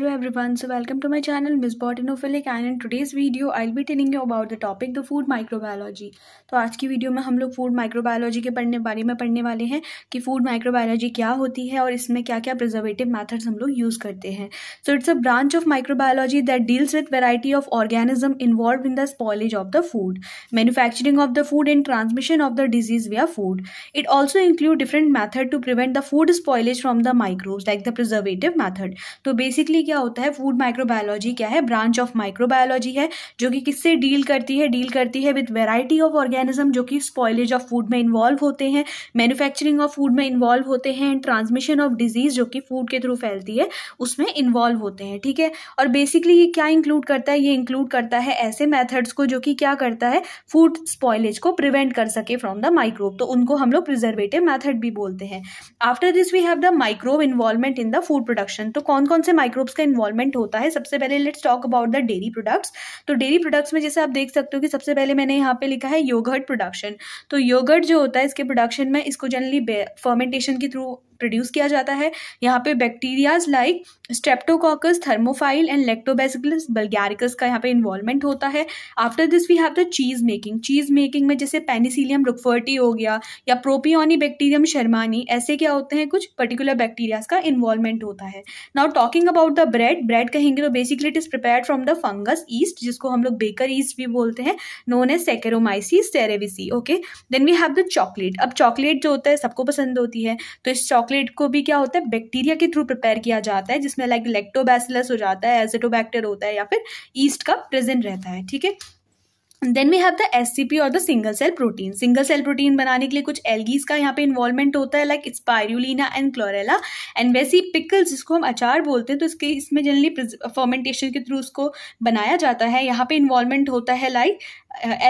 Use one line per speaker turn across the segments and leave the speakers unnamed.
hello everyone so welcome to my channel Ms. And and in today's video I'll be telling you about the topic the food microbiology तो आज की video में हम लोग food microbiology के पढ़ने बारे में पढ़ने वाले हैं कि फूड माइक्रोबायोलॉजी क्या होती है और इसमें क्या क्या प्रिजर्वेटिव मैथड्स हम लोग यूज़ करते हैं so it's a branch of microbiology that deals with variety of organism involve in the spoilage of the food manufacturing of the food and transmission of the disease way food it also include different method to prevent the food spoilage from the microbe like the preservative method तो basically क्या होता है food microbiology क्या है branch of microbiology है जो कि किससे डील करती है डील करती है विद वेराइटी ऑफ ऑर्गेनिज्म जो कि स्पॉयलेज ऑफ फूड में इन्वॉल्व होते हैं मैन्युफैक्चरिंग ऑफ फूड में इन्वॉल्व होते हैं एंड ट्रांसमिशन ऑफ डिजीज जो कि फूड के थ्रू फैलती है उसमें इन्वॉल्व होते हैं ठीक है और बेसिकली ये क्या इंक्लूड करता है ये इंक्लूड करता है ऐसे मैथड्स को जो कि क्या करता है फूड स्पॉयलेज को प्रिवेंट कर सके फ्रॉम द माइक्रोब तो उनको हम लोग प्रिजर्वेटिव मैथड भी बोलते हैं after this we have the microbe involvement in the food production तो कौन कौन से माइक्रोब्स का इन्वॉल्वमेंट होता है सबसे पहले let's talk about the dairy products तो डेयरी प्रोडक्ट्स में जैसे आप देख सकते हो कि सबसे पहले मैंने यहाँ पे लिखा है योगर्ट प्रोडक्शन तो योगर्ट जो होता है इसके प्रोडक्शन में इसको जनरली फर्मेंटेशन के थ्रू प्रोड्यूस किया जाता है यहाँ पे bacterias like streptococcus thermophilus and lactobacillus bulgaricus का यहाँ पे इन्वॉल्वमेंट होता है after this we have the cheese making cheese making में जैसे पेनिसिलियम रुकफर्टी हो गया या प्रोपियोनी बैक्टीरियम शर्मानी ऐसे क्या होते हैं कुछ पर्टिकुलर बैक्टीरियाज का इन्वॉल्वमेंट होता है now talking about the bread bread कहेंगे तो basically it is prepare from the fungus yeast जिसको हम लोग बेकर ईस्ट भी बोलते हैं known as saccharomyces cerevisiae okay then we have the chocolate अब चॉकलेट जो होता है सबको पसंद होती है तो इस चॉकलेट चॉकलेट को भी क्या होता है बैक्टीरिया के थ्रू प्रिपेयर किया जाता है जिसमें लाइक लेक्टोबैसिलस हो जाता है एसिटोबैक्टर होता है या फिर ईस्ट का प्रेजेंट रहता है ठीक है then we have the S C P और the single cell protein single cell protein बनाने के लिए कुछ एलगीज का यहाँ पे इन्वॉल्वमेंट होता है like spirulina and chlorella and वैसी पिकल्स जिसको हम अचार बोलते हैं तो इसके इसमें जनरली फर्मेंटेशन के थ्रू उसको बनाया जाता है यहाँ पे इन्वॉल्वमेंट होता है लाइक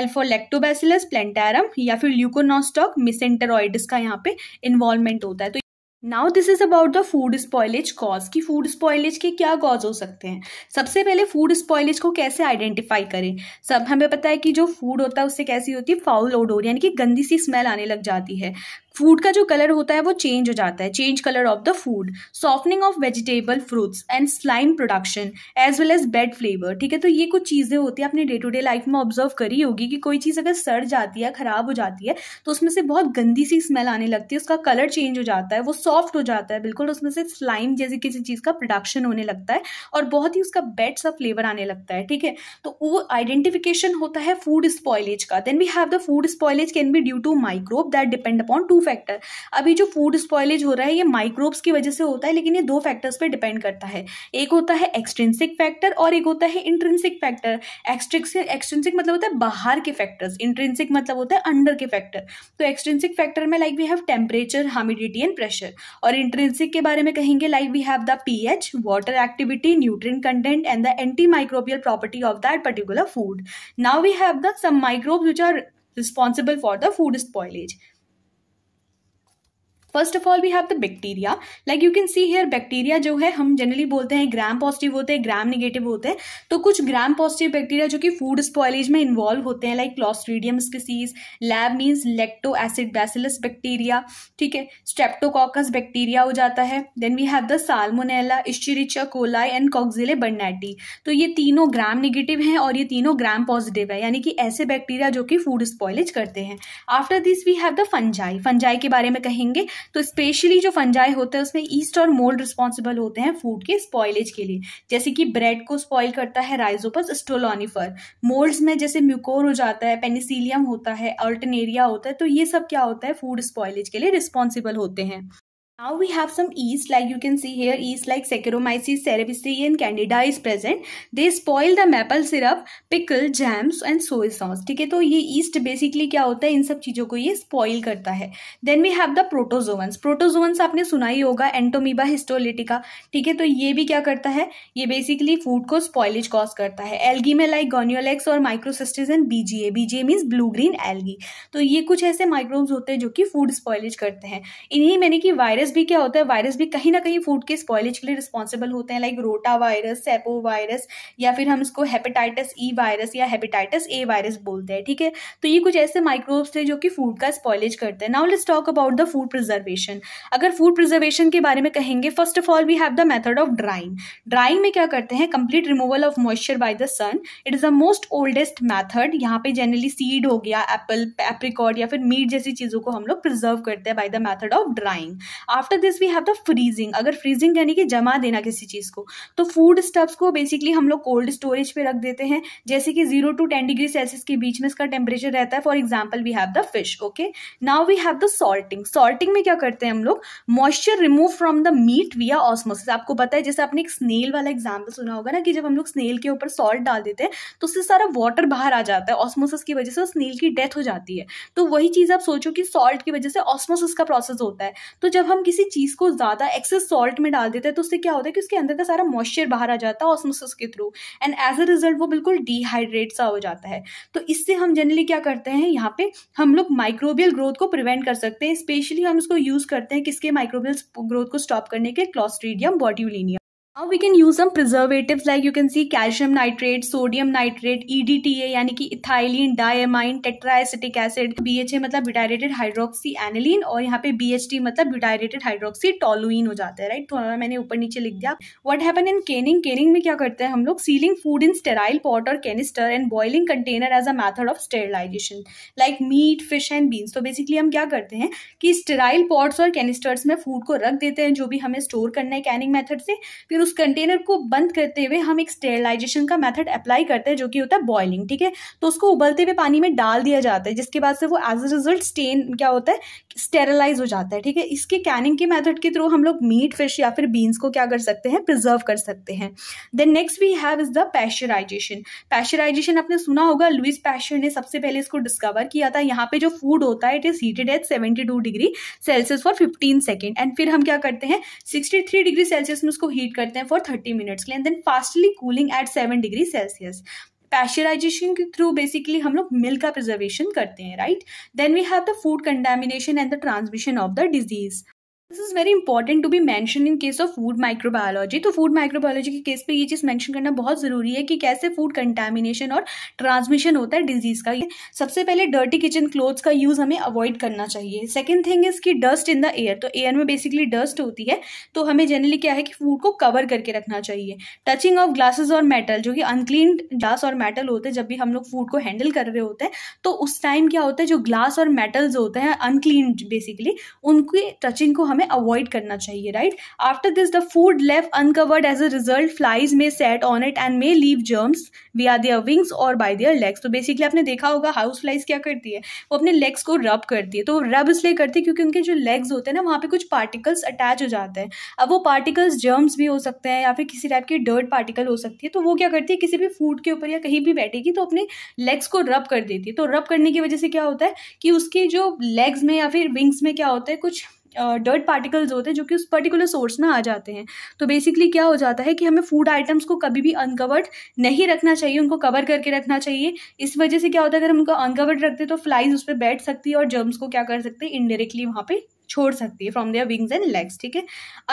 एल्फोलेक्टोबैसिलस प्लेंटारम या फिर ल्यूकोनोस्टॉक मिसेंटेरॉइड्स का यहाँ पे इन्वॉल्वमेंट होता है तो now this is about the food spoilage cause की फूड स्पॉयलेज के क्या कॉज हो सकते हैं सबसे पहले फूड स्पॉयलेज को कैसे आइडेंटिफाई करें सब हमें पता है कि जो फूड होता है उससे कैसी होती है फाउल ओडोर यानी कि गंदी सी स्मेल आने लग जाती है फूड का जो कलर होता है वो चेंज हो जाता है change colour of the food softening of vegetable fruits and slime production as well as bad flavour ठीक है तो ये कुछ चीज़ें होती है आपने डे टू डे लाइफ में ऑब्जर्व करी होगी कि कोई चीज़ अगर सड़ जाती है ख़राब हो जाती है तो उसमें से बहुत गंदी सी स्मेल आने लगती है उसका कलर चेंज हो जाता है वो सॉफ्ट हो जाता है बिल्कुल उसमें से स्लाइम जैसी किसी चीज़ का प्रोडक्शन होने लगता है और बहुत ही उसका बेड सा फ्लेवर आने लगता है ठीक है तो वो आइडेंटिफिकेशन होता है फूड स्पॉयलेज का then we have the food spoilage can be due to microbe that depend upon two two factor अभी जो फूड स्पॉयलेज हो रहा है ये माइक्रोब्स की वजह से होता है लेकिन ये दो फैक्टर्स पे डिपेंड करता है एक होता है एक्सट्रेंसिक फैक्टर और एक होता है इंट्रेंसिक फैक्टर एक्सट्रेंसिक मतलब होता है बाहर के फैक्टर्स इंट्रेंसिक मतलब होता है अंडर के फैक्टर तो एक्सट्रेंसिक फैक्टर में like we have temperature humidity and pressure और इंट्रेंसिक के बारे में कहेंगे like we have the P H water activity nutrient content and the anti microbial property of that particular food now we have the some microbes which are responsible for the food spoilage first of all we have the bacteria like you can see here bacteria जो है हम generally बोलते हैं gram positive होते हैं ग्राम negative होते हैं तो कुछ ग्राम पॉजिटिव बैक्टीरिया जो कि फूड स्पॉयलेज में इन्वॉल्व होते हैं like clostridium species LAB means lacto acid bacillus bacteria ठीक है स्ट्रेप्टोकॉकस बैक्टीरिया हो जाता है then we have the salmonella escherichia coli and coxiella burnetii तो ये तीनों ग्राम निगेटिव हैं और ये तीनों ग्राम पॉजिटिव है यानी कि ऐसे बैक्टीरिया जो कि फूड स्पॉयलेज करते हैं after this we have the fungi fungi के बारे में कहेंगे तो स्पेशली जो फंजाई होते हैं उसमें ईस्ट और मोल्ड रिस्पॉन्सिबल होते हैं फूड के स्पॉयलेज के लिए जैसे कि ब्रेड को स्पॉयल करता है राइजोपस स्टोलोनिफर मोल्ड्स में जैसे म्यूकोर हो जाता है पेनिसिलियम होता है अल्टनेरिया होता है तो ये सब क्या होता है फूड स्पॉयलेज के लिए रिस्पॉन्सिबल होते हैं Now we have some yeast like you can see here yeast like Saccharomyces cerevisiae and Candida is present. They spoil the maple syrup, pickle, jams and soy sauce. ठीक है तो ये yeast basically क्या होता है इन सब चीज़ों को ये spoil करता है Then we have the protozoans. Protozoans आपने सुना ही होगा entamoeba histolytica ठीक है तो ये भी क्या करता है ये basically food को spoilage cause करता है algae में like गोनियोलेक्स और microcystis and bga bga means blue green algae तो ये कुछ ऐसे microbes होते हैं जो कि food spoilage करते हैं इन्हीं मैंने कि virus वायरस भी क्या होता है वायरस भी कहीं ना कहीं फूड के स्पॉयलेज के लिए रिस्पॉन्सिबल होते हैं लाइक रोटा वायरस सेपो वायरस या फिर हम इसको हेपेटाइटिस ई वायरस या हेपेटाइटिस ए वायरस बोलते हैं ठीक है तो ये कुछ ऐसे माइक्रोब्स थे जो कि फूड का स्पॉयलेज करते हैं now let's talk about the food preservation अगर फूड प्रिजर्वेशन के बारे में कहेंगे first of all we have the method of drying drying में क्या करते हैं complete removal of moisture by the sun it is the most oldest method यहाँ पे जनरली सीड हो गया एप्पल एप्रिकॉड या फिर मीट जैसी चीज़ों को हम लोग प्रिजर्व करते हैं by the method of drying after this we have the freezing अगर फ्रीजिंग यानी कि जमा देना किसी चीज़ को तो फूड स्टफ्स को बेसिकली हम लोग कोल्ड स्टोरेज पे रख देते हैं जैसे कि zero two ten degree Celsius के बीच में इसका टेम्परेचर रहता है for example we have the fish okay now we have the salting salting में क्या करते हैं हम लोग moisture remove from the meat via osmosis आपको पता है जैसे आपने एक स्नेल वाला एग्जाम्पल सुना होगा ना कि जब हम लोग स्नेल के ऊपर सॉल्ट डाल देते हैं तो उससे सारा वाटर बाहर आ जाता है ऑस्मोसिस की वजह से स्नेल की डेथ हो जाती है तो वही चीज़ आप सोचो कि सॉल्ट की वजह से ऑस्मोसिस का प्रोसेस होता है तो जब हम किसी चीज़ को ज़्यादा एक्सेस सॉल्ट में डाल देते हैं तो उससे क्या होता है कि उसके अंदर का सारा मॉइस्चर बाहर आ जाता है ऑस्मोसिस के through and as a result वो बिल्कुल डिहाइड्रेट सा हो जाता है तो इससे हम जनरली क्या करते हैं यहाँ पे हम लोग माइक्रोबियल ग्रोथ को प्रिवेंट कर सकते हैं स्पेशली हम इसको यूज़ करते हैं किसके माइक्रोबियल ग्रोथ को स्टॉप करने के Clostridium botulinum Now we can use some preservatives like you can see calcium nitrate, sodium nitrate, EDTA यानी कि ethylene diamine tetraacetic acid BHA मतलब ब्यूटाइरेटेड हाइड्रोक्सी एनिलीन और यहाँ पे बी एच टी मतलब ब्यूटाइरेटेड हाइड्रोक्सी टोलुइन हो जाता है राइट थोड़ा तो मैंने ऊपर नीचे लिख दिया what happen in canning canning में क्या करते हैं हम लोग sealing food in sterile pot और canister and boiling container as a method of sterilization like meat fish and beans तो बेसिकली हम क्या करते हैं कि स्टेराइल पॉट्स और कैनिस्टर्स में फूड को रख देते हैं जो भी हमें स्टोर करना है कैनिंग मैथड से फिर उस कंटेनर को बंद करते हुए हम एक स्टेरलाइजेशन का मेथड अप्लाई करते हैं जो कि होता है बॉइलिंग ठीक है तो उसको उबलते हुए पानी में डाल दिया जाता है जिसके बाद से वो एज अ रिजल्ट स्टेन क्या होता है स्टेरलाइज हो जाता है ठीक है इसके कैनिंग के मैथड के थ्रू हम लोग मीट फिश या फिर बीन्स को क्या कर सकते हैं प्रिजर्व कर सकते हैं then next we have is the pasteurization pasteurization आपने सुना होगा लुइस पैशर ने सबसे पहले इसको डिस्कवर किया था यहाँ पे जो फूड होता है it is heated at seventy degree Celsius for fifteen second and फिर हम क्या करते हैं सिक्सटी डिग्री सेल्सियस में उसको हीट करते करते हैं फॉर थर्टी मिनट्स के लिए then fastly cooling at seven degree Celsius pasteurization के थ्रू बेसिकली हम लोग मिल्क का प्रिजर्वेशन करते हैं right then we have the food contamination and the transmission of the disease this is very important to be mention in case of food microbiology तो food microbiology के case पे ये चीज़ mention करना बहुत ज़रूरी है कि कैसे फूड कंटेमिनेशन और ट्रांसमिशन होता है डिजीज़ का सबसे पहले डर्टी किचन क्लोथ्स का यूज़ हमें अवॉइड करना चाहिए सेकेंड थिंग इज़ की डस्ट इन द एयर तो एयर में बेसिकली डस्ट होती है तो हमें जनरली क्या है कि फूड को कवर करके रखना चाहिए टचिंग ऑफ ग्लासेज और मेटल जो कि अनक्लीन ग्लास और मेटल होते हैं जब भी हम लोग फूड को हैंडल कर रहे होते हैं तो उस टाइम क्या होता है जो ग्लास और मेटल्स होते हैं अनक्लीन बेसिकली उनकी टचिंग को हमें हमें अवॉइड करना चाहिए right after this the food leave uncovered as a result flies may set on it and may leave germs we are their wings और बाय दियर लेग्स तो बेसिकली आपने देखा होगा हाउस फ्लाइज क्या करती है वो अपने लेग्स को रब करती है तो रब इसलिए करती है क्योंकि उनके जो लेग्स होते हैं ना वहाँ पे कुछ पार्टिकल्स अटैच हो जाते हैं अब वो पार्टिकल्स जर्म्स भी हो सकते हैं या फिर किसी टाइप के डर्ट पार्टिकल हो सकती है तो वो क्या करती है किसी भी फूड के ऊपर या कहीं भी बैठेगी तो अपने लेग्स को रब कर देती है तो रब करने की वजह से क्या होता है कि उसके जो लेग्स में या फिर विंग्स में क्या होता है कुछ डर्ट पार्टिकल्स होते हैं जो कि उस पर्टिकुलर सोर्स में आ जाते हैं तो बेसिकली क्या हो जाता है कि हमें फूड आइटम्स को कभी भी अनकवर्ड नहीं रखना चाहिए उनको कवर करके रखना चाहिए इस वजह से क्या होता है अगर हम उनको अनकवर्ड रखते तो फ्लाइज उस पर बैठ सकती है और जर्म्स को क्या कर सकते हैं इनडायरेक्टली वहाँ पर छोड़ सकती है from their wings and legs ठीक है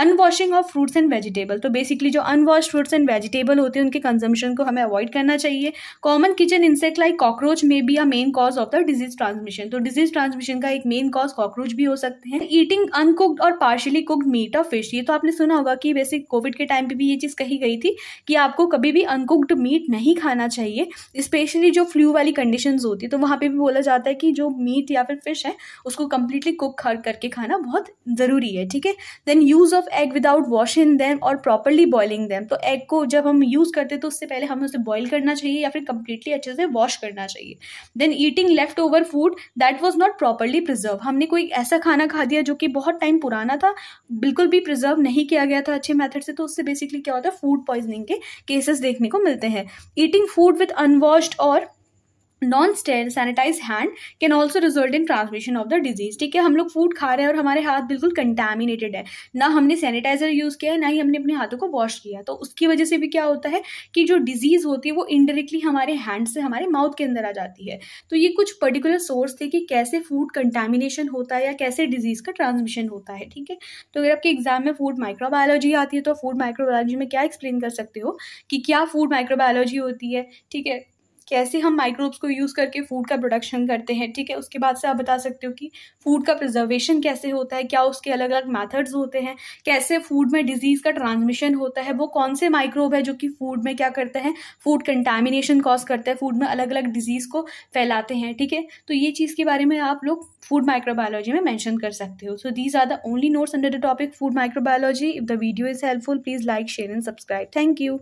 unwashing of fruits and vegetable तो बेसिकली जो अनवॉश फ्रूट्स एंड वेजिटेबल होते हैं उनके कंजम्पशन को हमें अवॉइड करना चाहिए common kitchen insect like cockroach में be a main cause of the disease transmission तो डिजीज ट्रांसमिशन का एक मेन कॉज कॉकरोच भी हो सकते हैं ईटिंग अनकुक्ड और पार्शली कुक्ड मीट और फिश ये तो आपने सुना होगा कि वैसे कोविड के टाइम पे भी ये चीज़ कही गई थी कि आपको कभी भी अनकुक्ड मीट नहीं खाना चाहिए स्पेशली जो फ्लू वाली कंडीशन होती है तो वहाँ पर भी बोला जाता है कि जो मीट या फिर फिश है उसको कंप्लीटली कुक करके खाना खाना बहुत ज़रूरी है ठीक है then use of egg without washing them और प्रॉपरली बॉइलिंग दैम तो एग को जब हम यूज़ करते हैं तो उससे पहले हमें उसे बॉयल करना चाहिए या फिर कंप्लीटली अच्छे से वॉश करना चाहिए then eating left over food that was not properly preserve हमने कोई ऐसा खाना खा दिया जो कि बहुत टाइम पुराना था बिल्कुल भी प्रिजर्व नहीं किया गया था अच्छे मैथड से तो उससे बेसिकली क्या होता है फूड पॉइजनिंग के केसेस देखने को मिलते हैं ईटिंग फूड विथ अनवॉश्ड और non sanitize hand can also result in transmission of the disease ठीक है हम लोग फूड खा रहे हैं और हमारे हाथ बिल्कुल कंटेमिनेटेड है ना हमने सैनिटाइजर यूज़ किया है ना ही हमने अपने हाथों को वॉश किया तो उसकी वजह से भी क्या होता है कि जो डिजीज़ होती है वो इनडायरेक्टली हमारे हैंड से हमारे माउथ के अंदर आ जाती है तो ये कुछ पर्टिकुलर सोर्स थे कि कैसे फूड कंटेमिनेशन होता है या कैसे डिजीज़ का ट्रांसमिशन होता है ठीक है तो अगर आपके एग्जाम में फूड माइक्रोबायोलॉजी आती है तो फूड माइक्रोबायोलॉजी में क्या एक्सप्लेन कर सकते हो कि क्या फूड माइक्रोबायोलॉजी होती है ठीक है कैसे हम माइक्रोब्स को यूज़ करके फूड का प्रोडक्शन करते हैं ठीक है उसके बाद से आप बता सकते हो कि फूड का प्रिजर्वेशन कैसे होता है क्या उसके अलग अलग मैथड्स होते हैं कैसे फूड में डिजीज़ का ट्रांसमिशन होता है वो कौन से माइक्रोब है जो कि फूड में क्या करते हैं फूड कंटेमिनेशन कॉज करते हैं फूड में अलग अलग डिजीज़ को फैलाते हैं ठीक है तो ये चीज़ के बारे में आप लोग फूड माइक्रोबायोलॉजी में मैंशन कर सकते हो so these are the only notes under the topic food microbiology if the video is helpful please like share and subscribe thank you